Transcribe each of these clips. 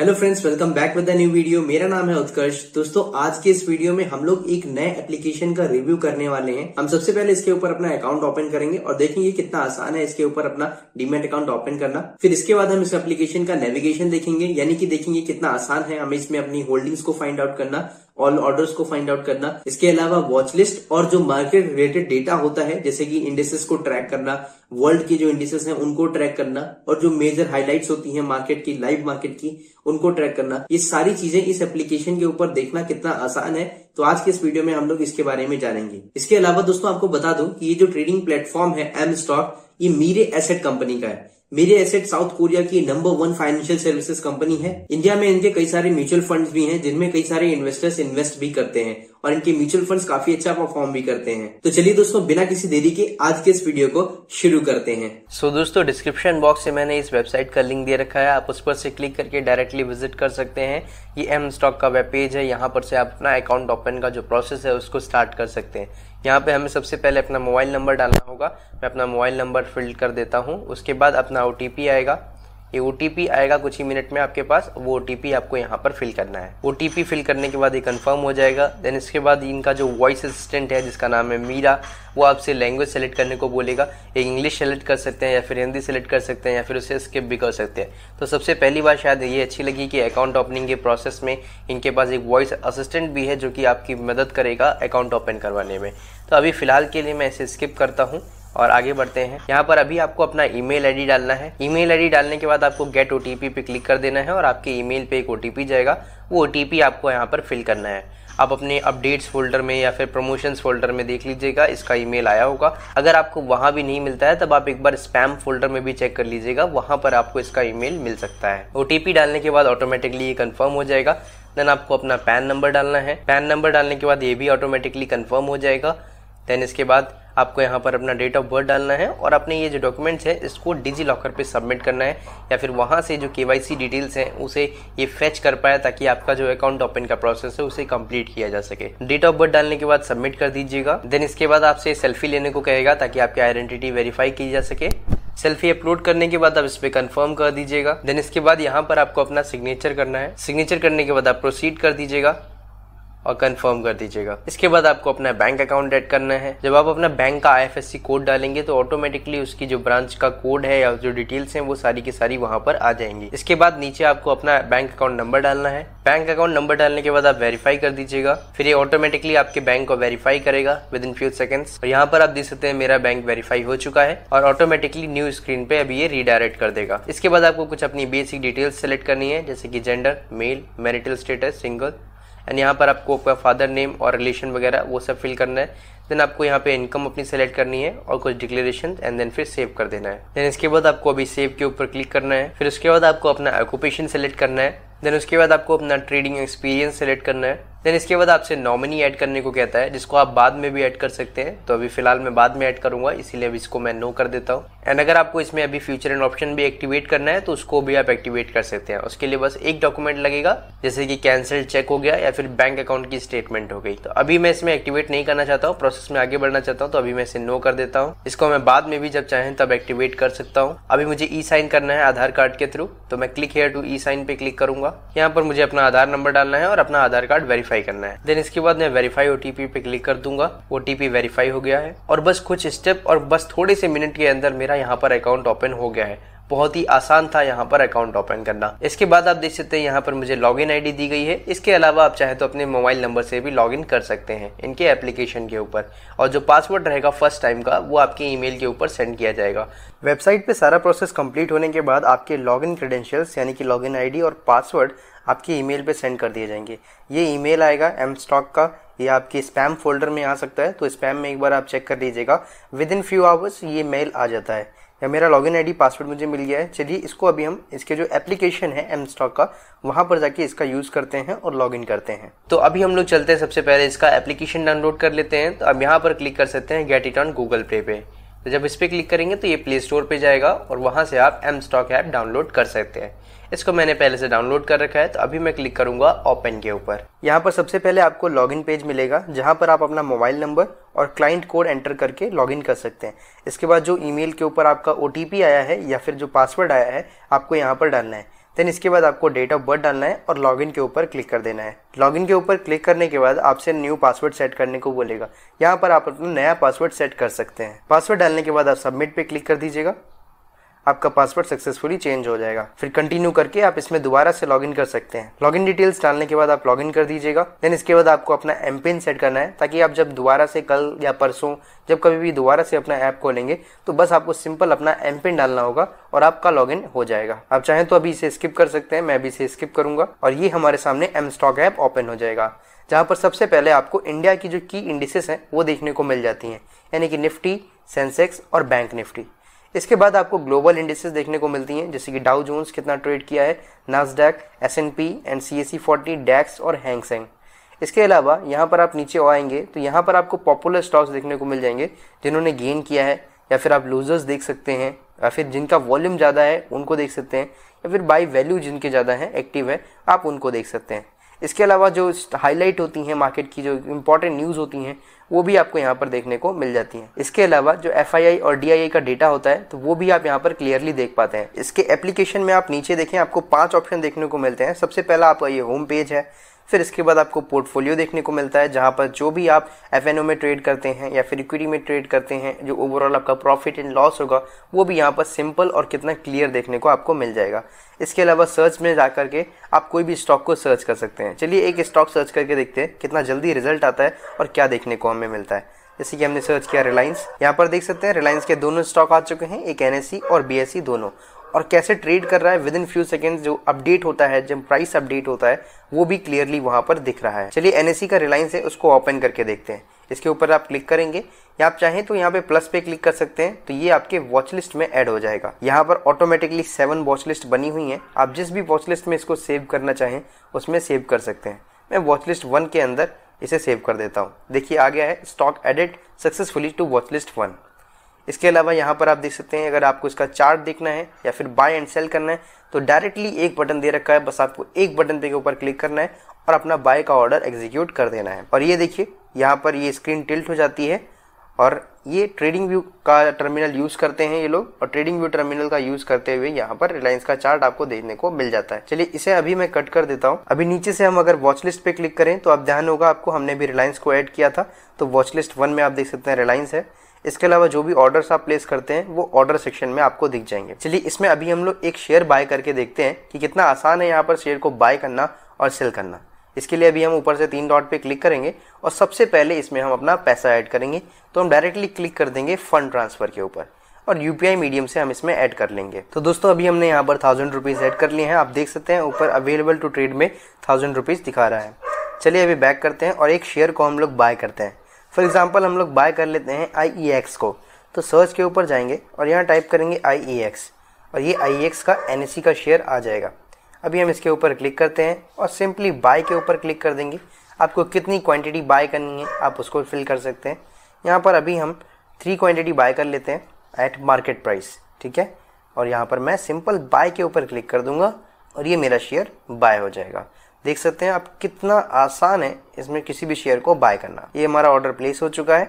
hello friends welcome back with new video मेरा नाम है उत्कर्ष दोस्तों आज के इस वीडियो में हम लोग एक नए एप्लीकेशन का रिव्यू करने वाले हैं हम सबसे पहले इसके ऊपर अपना अकाउंट ओपन करेंगे और देखेंगे कितना आसान है इसके ऊपर अपना डीमेट अकाउंट ओपन करना फिर इसके बाद हम इस एप्लीकेशन का नेविगेशन देखेंगे यानी कि देखेंगे कितना आसान है हमें इसमें अपनी होल्डिंग्स को फाइंड आउट करना ऑल ऑर्डर्स को फाइंड आउट करना इसके अलावा वॉच लिस्ट और जो मार्केट रिलेटेड डेटा होता है जैसे कि इंडेसेस को ट्रैक करना वर्ल्ड की जो इंडेसेस हैं उनको ट्रैक करना और जो मेजर हाईलाइट होती हैं मार्केट की लाइव मार्केट की उनको ट्रैक करना ये सारी चीजें इस एप्लीकेशन के ऊपर देखना कितना आसान है तो आज के इस वीडियो में हम लोग इसके बारे में जानेंगे इसके अलावा दोस्तों आपको बता दूं कि ये जो ट्रेडिंग प्लेटफॉर्म है एम स्टॉक ये मीरे एसेट कंपनी का है मेरे एसेट साउथ कोरिया की number one financial services company है इंडिया में इनके कई सारे म्यूचुअल फंड्स भी हैं जिनमें कई सारे इन्वेस्टर्स इन्वेस्ट भी करते हैं और इनके म्यूचुअल फंड काफी अच्छा परफॉर्म भी करते हैं तो चलिए दोस्तों बिना किसी देरी के आज के इस वीडियो को शुरू करते हैं सो so, दोस्तों डिस्क्रिप्शन बॉक्स से मैंने इस वेबसाइट का लिंक दे रखा है आप उस पर से क्लिक करके डायरेक्टली विजिट कर सकते हैं ये एम स्टॉक का वेब पेज है यहाँ पर से आप अपना अकाउंट ओपन का जो प्रोसेस है उसको स्टार्ट कर सकते हैं यहाँ पे हमें सबसे पहले अपना मोबाइल नंबर डालना होगा मैं अपना मोबाइल नंबर फिल्ड कर देता हूँ उसके बाद अपना ओ आएगा ये ओ आएगा कुछ ही मिनट में आपके पास वो ओ आपको यहाँ पर फिल करना है ओ फिल करने के बाद ये कन्फर्म हो जाएगा देन इसके बाद इनका जो वॉइस असिस्टेंट है जिसका नाम है मीरा वो आपसे लैंग्वेज सेलेक्ट करने को बोलेगा एक इंग्लिश सेलेक्ट कर सकते हैं या फिर हिंदी सेलेक्ट कर सकते हैं या फिर उसे स्किप भी कर सकते हैं तो सबसे पहली बात शायद ये अच्छी लगी कि अकाउंट ओपनिंग के प्रोसेस में इनके पास एक वॉइस असिस्टेंट भी है जो कि आपकी मदद करेगा अकाउंट ओपन करवाने में तो अभी फ़िलहाल के लिए मैं इसे स्किप करता हूँ और आगे बढ़ते हैं यहाँ पर अभी आपको अपना ईमेल आईडी डालना है ईमेल आईडी डालने के बाद आपको गेट ओटीपी पे क्लिक कर देना है और आपके ईमेल पे एक ओटीपी जाएगा वो ओटीपी आपको यहाँ पर फिल करना है आप अपने अपडेट्स फोल्डर में या फिर प्रमोशंस फोल्डर में देख लीजिएगा इसका ईमेल आया होगा अगर आपको वहाँ भी नहीं मिलता है तब आप एक बार स्पैम फोल्डर में भी चेक कर लीजिएगा वहाँ पर आपको इसका ईमेल मिल सकता है ओटीपी डालने के बाद ऑटोमेटिकली ये कंफर्म हो जाएगा देन आपको अपना पैन नंबर डालना है पैन नंबर डालने के बाद ये भी ऑटोमेटिकली कन्फर्म हो जाएगा देन इसके बाद आपको यहाँ पर अपना डेट ऑफ बर्थ डालना है और अपने ये जो डॉक्यूमेंट्स है इसको डिजी लॉकर पर सबमिट करना है या फिर वहाँ से जो के डिटेल्स हैं उसे ये फेच कर पाए ताकि आपका जो अकाउंट ओपन का प्रोसेस है उसे कम्प्लीट किया जा सके डेट ऑफ बर्थ डालने के बाद सबमिट कर दीजिएगा देन इसके बाद आपसे सेल्फी लेने को कहेगा ताकि आपकी आइडेंटिटी वेरीफाई की जा सके सेल्फी अपलोड करने के बाद आप इस पर कंफर्म कर दीजिएगा देन इसके बाद यहाँ पर आपको अपना सिग्नेचर करना है सिग्नेचर करने के बाद आप प्रोसीड कर दीजिएगा और कंफर्म कर दीजिएगा इसके बाद आपको अपना बैंक अकाउंट एड करना है जब आप अपना बैंक का आई कोड डालेंगे तो ऑटोमेटिकली उसकी जो ब्रांच का कोड है या जो डिटेल्स है वो सारी की सारी वहां पर आ जाएंगी इसके बाद नीचे आपको अपना बैंक अकाउंट नंबर डालना है बैंक अकाउंट नंबर डालने के बाद आप वेरीफाई कर दीजिएगा फिर ये ऑटोमेटिकली आपके बैंक को वेरीफाई करेगा विद इन फ्यू सेकेंड्स और यहाँ पर आप देख सकते हैं मेरा बैंक वेरीफाई हो चुका है और ऑटोमेटिकली न्यू स्क्रीन पे अभी ये रीडायरेक्ट कर देगा इसके बाद आपको कुछ अपनी बेसिक डिटेल्स सेलेक्ट करनी है जैसे कि gender male marital status single and यहाँ पर आपको आपका फादर नेम और रिलेशन वगैरह वो सब फिल करना है देन आपको यहाँ पे इनकम अपनी सेलेक्ट करनी है और कुछ डिक्लेरेशन एंड देन फिर सेव कर देना है देन इसके बाद आपको अभी सेव के ऊपर क्लिक करना है फिर उसके बाद आपको अपना ऑक्यूपेशन सेलेक्ट करना है देन उसके बाद आपको अपना ट्रेडिंग एक्सपीरियंस सेलेक्ट करना है देन इसके बाद आपसे नॉमिनी ऐड करने को कहता है जिसको आप बाद में भी ऐड कर सकते हैं तो अभी फिलहाल मैं बाद में ऐड करूंगा इसीलिए इसको मैं नो कर देता हूँ एंड अगर आपको इसमें अभी फ्यूचर एंड ऑप्शन भी एक्टिवेट करना है तो उसको भी आप एक्टिवेट कर सकते हैं उसके लिए बस एक डॉक्यूमेंट लगेगा जैसे कि कैंसिल चेक हो गया या फिर बैंक अकाउंट की स्टेटमेंट हो गई तो अभी मैं इसमें एक्टिवेट नहीं करना चाहता हूँ प्रोसेस में आगे बढ़ना चाहता हूँ तो अभी मैं इसे नो कर देता हूँ इसको मैं बाद में भी जब चाहें तब एक्टिवेट कर सकता हूँ अभी मुझे ई साइन करना है आधार कार्ड के थ्रू तो मैं click here to e sign पे क्लिक करूंगा यहाँ पर मुझे अपना आधार नंबर डालना है और अपना आधार कार्ड वेरीफाई वेरीफाई करना है देन इसके बाद मैं वेरीफाई ओटीपी पे क्लिक कर दूंगा ओटीपी वेरीफाई हो गया है और बस कुछ स्टेप और बस थोड़े से मिनट के अंदर मेरा यहाँ पर अकाउंट ओपन हो गया है बहुत ही आसान था यहाँ पर अकाउंट ओपन करना इसके बाद आप देख सकते हैं यहाँ पर मुझे लॉग इन दी गई है इसके अलावा आप चाहे तो अपने मोबाइल नंबर से भी लॉग कर सकते हैं इनके एप्लीकेशन के ऊपर और जो पासवर्ड रहेगा फर्स्ट टाइम का वो आपके ईमेल के ऊपर सेंड किया जाएगा वेबसाइट पे सारा प्रोसेस कंप्लीट होने के बाद आपके लॉगिन क्रेडेंशियल्स यानी कि लॉगिन आईडी और पासवर्ड आपके ईमेल पे सेंड कर दिए जाएंगे ये ईमेल आएगा एम स्टॉक का ये आपके स्पैम फोल्डर में आ सकता है तो स्पैम में एक बार आप चेक कर लीजिएगा विद इन फ्यू आवर्स ये मेल आ जाता है या मेरा लॉगिन आईडी पासवर्ड मुझे मिल गया है चलिए इसको अभी हम इसके जो एप्लीकेशन है एम स्टॉक का वहाँ पर जाके इसका यूज़ करते हैं और लॉगिन करते हैं तो अभी हम लोग चलते हैं सबसे पहले इसका एप्लीकेशन डाउनलोड कर लेते हैं तो अब यहाँ पर क्लिक कर सकते हैं गेट इट ऑन गूगल पे पे तो जब इस पर क्लिक करेंगे तो ये प्ले स्टोर पर जाएगा और वहाँ से आप एम स्टॉक ऐप डाउनलोड कर सकते हैं इसको मैंने पहले से डाउनलोड कर रखा है तो अभी मैं क्लिक करूंगा ओपन के ऊपर यहाँ पर सबसे पहले आपको लॉगिन पेज मिलेगा जहाँ पर आप अपना मोबाइल नंबर और क्लाइंट कोड एंटर करके लॉगिन कर सकते हैं इसके बाद जो ईमेल के ऊपर आपका ओ आया है या फिर जो पासवर्ड आया है आपको यहाँ पर डालना है देन इसके बाद आपको डेट ऑफ बर्थ डालना है और लॉगिन के ऊपर क्लिक कर देना है लॉगिन के ऊपर क्लिक करने के बाद आपसे न्यू पासवर्ड सेट करने को बोलेगा यहाँ पर आप अपना नया पासवर्ड सेट कर सकते हैं पासवर्ड डालने के बाद आप सबमिट पे क्लिक कर दीजिएगा आपका पासवर्ड सक्सेसफुली चेंज हो जाएगा फिर कंटिन्यू करके आप इसमें दोबारा से लॉगिन कर सकते हैं लॉगिन डिटेल्स डालने के बाद आप लॉगिन कर दीजिएगा देन इसके बाद आपको अपना एम पिन सेट करना है ताकि आप जब दोबारा से कल या परसों जब कभी भी दोबारा से अपना ऐप खोलेंगे तो बस आपको सिंपल अपना एम पिन डालना होगा और आपका लॉग हो जाएगा आप चाहें तो अभी इसे स्किप कर सकते हैं मैं अभी इसे स्किप करूंगा और ये हमारे सामने एम स्टॉक ऐप ओपन हो जाएगा जहाँ पर सबसे पहले आपको इंडिया की जो की इंडिसेस हैं वो देखने को मिल जाती हैं यानी कि निफ्टी सेंसेक्स और बैंक निफ्टी इसके बाद आपको ग्लोबल इंडिसेस देखने को मिलती हैं जैसे कि डाउ जोन्स कितना ट्रेड किया है Nasdaq S and P and C S C forty DAX और हैंगसेंग इसके अलावा यहाँ पर आप नीचे आएंगे तो यहाँ पर आपको पॉपुलर स्टॉक्स देखने को मिल जाएंगे जिन्होंने गेन किया है या फिर आप लूजर्स देख सकते हैं या फिर जिनका वॉल्यूम ज़्यादा है उनको देख सकते हैं या फिर बाई वैल्यू जिनके ज़्यादा हैं एक्टिव है आप उनको देख सकते हैं इसके अलावा जो हाईलाइट होती हैं मार्केट की जो इंपॉर्टेंट न्यूज़ होती हैं वो भी आपको यहाँ पर देखने को मिल जाती हैं इसके अलावा जो एफ और डी का डेटा होता है तो वो भी आप यहाँ पर क्लियरली देख पाते हैं इसके एप्लीकेशन में आप नीचे देखें आपको पाँच ऑप्शन देखने को मिलते हैं सबसे पहला आपका ये होम पेज है फिर इसके बाद आपको पोर्टफोलियो देखने को मिलता है जहाँ पर जो भी आप एफ में ट्रेड करते हैं या फिर इक्विटी में ट्रेड करते हैं जो ओवरऑल आपका प्रॉफिट एंड लॉस होगा वो भी यहाँ पर सिंपल और कितना क्लियर देखने को आपको मिल जाएगा इसके अलावा सर्च में जा करके आप कोई भी स्टॉक को सर्च कर सकते हैं चलिए एक स्टॉक सर्च करके देखते हैं कितना जल्दी रिजल्ट आता है और क्या देखने को हमें मिलता है जैसे कि हमने सर्च किया रिलायंस यहाँ पर देख सकते हैं रिलायंस के दोनों स्टॉक आ चुके हैं एक एन e और बी e दोनों और कैसे ट्रेड कर रहा है विद इन फ्यू सेकेंड जो अपडेट होता है जब प्राइस अपडेट होता है वो भी क्लियरली वहाँ पर दिख रहा है चलिए एन का रिलायंस है उसको ओपन करके देखते हैं इसके ऊपर आप क्लिक करेंगे या आप चाहें तो यहाँ पे प्लस पे क्लिक कर सकते हैं तो ये आपके वॉच लिस्ट में ऐड हो जाएगा यहाँ पर ऑटोमेटिकली सेवन वॉच लिस्ट बनी हुई है आप जिस भी वॉच लिस्ट में इसको सेव करना चाहें उसमें सेव कर सकते हैं मैं वॉच लिस्ट वन के अंदर इसे सेव कर देता हूँ देखिए आ गया है stock added successfully to watch list one इसके अलावा यहाँ पर आप देख सकते हैं अगर आपको इसका चार्ट देखना है या फिर बाय एंड सेल करना है तो डायरेक्टली एक बटन दे रखा है बस आपको एक बटन पे के ऊपर क्लिक करना है और अपना बाय का ऑर्डर एग्जीक्यूट कर देना है और ये देखिए यहाँ पर ये स्क्रीन टिल्ट हो जाती है और ये ट्रेडिंग व्यू का टर्मिनल यूज़ करते हैं ये लोग और ट्रेडिंग व्यू टर्मिनल का यूज़ करते हुए यहाँ पर रिलायंस का चार्ट आपको देखने को मिल जाता है चलिए इसे अभी मैं कट कर देता हूँ अभी नीचे से हम अगर वॉच लिस्ट पे क्लिक करें तो आप ध्यान होगा आपको हमने भी रिलायंस को ऐड किया था तो वॉच लिस्ट वन में आप देख सकते हैं रिलायंस है इसके अलावा जो भी ऑर्डर्स आप प्लेस करते हैं वो ऑर्डर सेक्शन में आपको दिख जाएंगे चलिए इसमें अभी हम लोग एक शेयर बाय करके देखते हैं कि कितना आसान है यहाँ पर शेयर को बाय करना और सेल करना इसके लिए अभी हम ऊपर से तीन डॉट पे क्लिक करेंगे और सबसे पहले इसमें हम अपना पैसा ऐड करेंगे तो हम डायरेक्टली क्लिक कर देंगे फंड ट्रांसफ़र के ऊपर और यू मीडियम से हम इसमें ऐड कर लेंगे तो दोस्तों अभी हमने यहाँ पर थाउजेंड रुपीज़ ऐड कर लिए हैं आप देख सकते हैं ऊपर अवेलेबल टू ट्रेड में थाउजेंड रुपीज़ दिखा रहा है चलिए अभी बैक करते हैं और एक शेयर को हम लोग बाय करते हैं फॉर एग्ज़ाम्पल हम लोग बाय कर लेते हैं आई ई एक्स को तो सर्च के ऊपर जाएंगे और यहाँ टाइप करेंगे आई ई एक्स और ये आई एक्स e का एन e का शेयर आ जाएगा अभी हम इसके ऊपर क्लिक करते हैं और सिंपली बाय के ऊपर क्लिक कर देंगे आपको कितनी क्वांटिटी बाय करनी है आप उसको फिल कर सकते हैं यहाँ पर अभी हम थ्री क्वांटिटी बाय कर लेते हैं एट मार्केट प्राइस ठीक है और यहाँ पर मैं सिंपल बाय के ऊपर क्लिक कर दूंगा और ये मेरा शेयर बाय हो जाएगा देख सकते हैं आप कितना आसान है इसमें किसी भी शेयर को बाय करना ये हमारा ऑर्डर प्लेस हो चुका है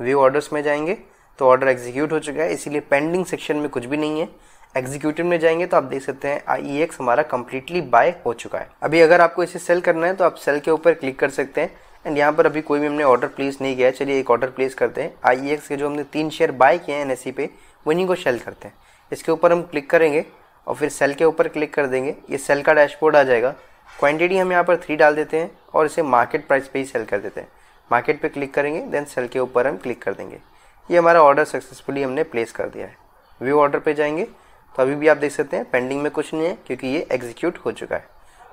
व्यू ऑर्डर्स में जाएंगे तो ऑर्डर एग्जीक्यूट हो चुका है इसीलिए पेंडिंग सेक्शन में कुछ भी नहीं है एग्जीक्यूटिव में जाएंगे तो आप देख सकते हैं आई एक्स e हमारा कम्प्लीटली बाय हो चुका है अभी अगर आपको इसे सेल करना है तो आप सेल के ऊपर क्लिक कर सकते हैं एंड यहाँ पर अभी कोई भी हमने ऑर्डर प्लेस नहीं किया है चलिए एक ऑर्डर प्लेस करते हैं आई एक्स e के जो हमने तीन शेयर बाय किए हैं एन एस e पे वहीं को सेल करते हैं इसके ऊपर हम क्लिक करेंगे और फिर सेल के ऊपर क्लिक कर देंगे ये सेल का डैशबोर्ड आ जाएगा क्वांटिटी हम यहाँ पर थ्री डाल देते हैं और इसे मार्केट प्राइस पे ही सेल कर देते हैं मार्केट पे क्लिक करेंगे देन सेल के ऊपर हम क्लिक कर देंगे ये हमारा ऑर्डर सक्सेसफुली हमने प्लेस कर दिया है व्यू ऑर्डर पे जाएंगे तो अभी भी आप देख सकते हैं पेंडिंग में कुछ नहीं है क्योंकि ये एग्जीक्यूट हो चुका है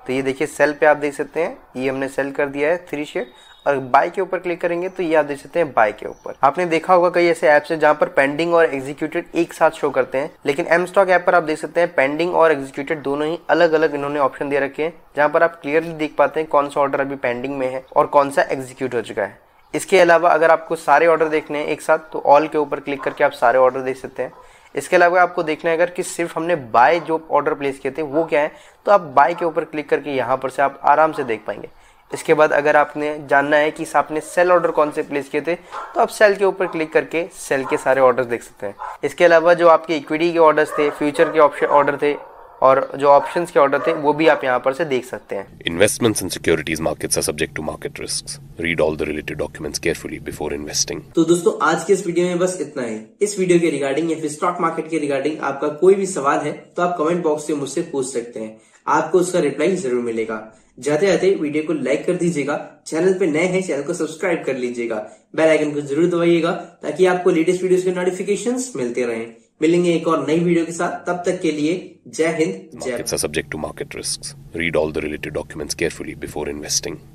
तो ये देखिए सेल पर आप देख सकते हैं ये हमने सेल कर दिया है थ्री शेड और बाय के ऊपर क्लिक करेंगे तो ये आप देख सकते हैं बाय के ऊपर आपने देखा होगा कई ऐसे ऐप्स है जहां पर पेंडिंग और एग्जीक्यूटेड एक साथ शो करते हैं लेकिन एम स्टॉक ऐप पर आप देख सकते हैं पेंडिंग और एग्जीक्यूटेड दोनों ही अलग अलग इन्होंने ऑप्शन दे रखे हैं जहां पर आप क्लियरली देख पाते हैं कौन सा ऑर्डर अभी पेंडिंग में है और कौन सा एग्जीक्यूट हो चुका है इसके अलावा अगर आपको सारे ऑर्डर देखने हैं एक साथ तो ऑल के ऊपर क्लिक करके आप सारे ऑर्डर देख सकते हैं इसके अलावा आपको देखना है अगर कि सिर्फ हमने बाय जो ऑर्डर प्लेस किए थे वो क्या है तो आप बाय के ऊपर क्लिक करके यहाँ पर से आप आराम से देख पाएंगे इसके बाद अगर आपने जानना है कि आपने सेल ऑर्डर कौन से प्लेस किए थे तो आप सेल के ऊपर क्लिक करके सेल के सारे ऑर्डर्स देख सकते हैं इसके अलावा जो आपके इक्विटी के ऑर्डर्स थे फ्यूचर के ऑप्शन ऑर्डर थे और जो ऑप्शंस के ऑर्डर थे वो भी आप यहाँ पर से देख सकते हैं investments in securities markets are subject to market risk read all the related documents carefully before investing तो दोस्तों आज के इस वीडियो में बस इतना ही इस वीडियो के रिगार्डिंग या फिर स्टॉक मार्केट के रिगार्डिंग आपका कोई भी सवाल है तो आप कमेंट बॉक्स में मुझसे पूछ सकते हैं आपको उसका रिप्लाई जरूर मिलेगा जाते जाते वीडियो को लाइक कर दीजिएगा चैनल पे नए हैं चैनल को सब्सक्राइब कर लीजिएगा बेल आइकन को जरूर दबाइएगा ताकि आपको लेटेस्ट वीडियो के नोटिफिकेशन मिलते रहे मिलेंगे एक और नई वीडियो के साथ तब तक के लिए जय हिंद जय subject to market risk read all the related documents carefully before investing